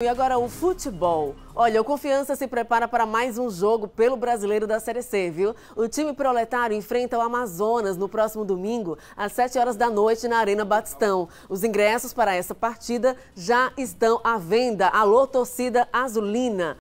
E agora o futebol. Olha, o Confiança se prepara para mais um jogo pelo Brasileiro da Série C, viu? O time proletário enfrenta o Amazonas no próximo domingo, às 7 horas da noite, na Arena Batistão. Os ingressos para essa partida já estão à venda. Alô, torcida azulina!